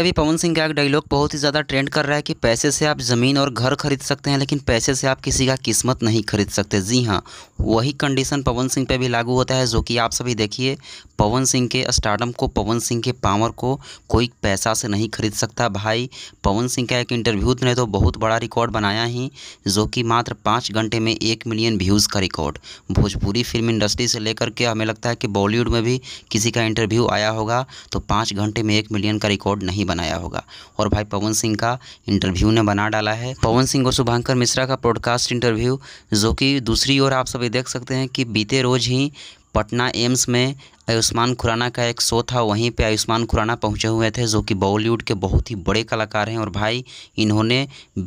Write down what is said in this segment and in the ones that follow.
अभी पवन सिंह का एक डायलॉग बहुत ही ज़्यादा ट्रेंड कर रहा है कि पैसे से आप ज़मीन और घर खरीद सकते हैं लेकिन पैसे से आप किसी का किस्मत नहीं खरीद सकते जी हाँ वही कंडीशन पवन सिंह पे भी लागू होता है जो कि आप सभी देखिए पवन सिंह के स्टार्टअप को पवन सिंह के पावर को कोई पैसा से नहीं खरीद सकता भाई पवन सिंह का एक इंटरव्यू ने तो बहुत बड़ा रिकॉर्ड बनाया ही जो कि मात्र पाँच घंटे में एक मिलियन व्यूज़ का रिकॉर्ड भोजपुरी फिल्म इंडस्ट्री से लेकर के हमें लगता है कि बॉलीवुड में भी किसी का इंटरव्यू आया होगा तो पाँच घंटे में एक मिलियन का रिकॉर्ड नहीं बनाया होगा और भाई पवन सिंह का इंटरव्यू ने बना डाला है पवन सिंह और शुभांकर मिश्रा का पॉडकास्ट इंटरव्यू जो कि दूसरी ओर आप सभी देख सकते हैं कि बीते रोज ही पटना एम्स में आयुष्मान खुराना का एक शो था वहीं पे आयुष्मान खुराना पहुंचे हुए थे जो कि बॉलीवुड के बहुत ही बड़े कलाकार हैं और भाई इन्होंने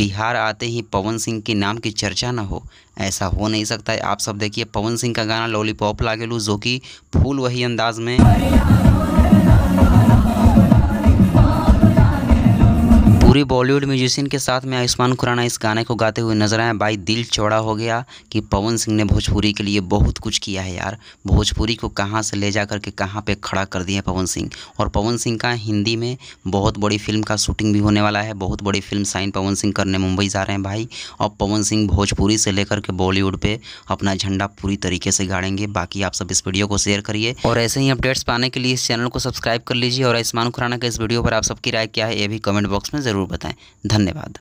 बिहार आते ही पवन सिंह के नाम की चर्चा ना हो ऐसा हो नहीं सकता है आप सब देखिए पवन सिंह का गाना लॉलीपॉप लागेलू जो कि फूल वही अंदाज में पूरी बॉलीवुड म्यूजिशियन के साथ में आयुष्मान खुराना इस गाने को गाते हुए नजर आए भाई दिल चौड़ा हो गया कि पवन सिंह ने भोजपुरी के लिए बहुत कुछ किया है यार भोजपुरी को कहाँ से ले जा करके कहाँ पे खड़ा कर दिया पवन सिंह और पवन सिंह का हिंदी में बहुत बड़ी फिल्म का शूटिंग भी होने वाला है बहुत बड़ी फिल्म साइन पवन सिंह करने मुंबई जा रहे हैं भाई और पवन सिंह भोजपुरी से लेकर के बॉलीवुड पर अपना झंडा पूरी तरीके से गाड़ेंगे बाकी आप सब इस वीडियो को शेयर करिए और ऐसे ही अपडेट्स पाने के लिए इस चैनल को सब्सक्राइब कर लीजिए और आयुष्मान खुराना का इस वीडियो पर आप सबकी राय क्या है ये भी कमेंट बॉक्स में जरूर ज़रूर बताएं धन्यवाद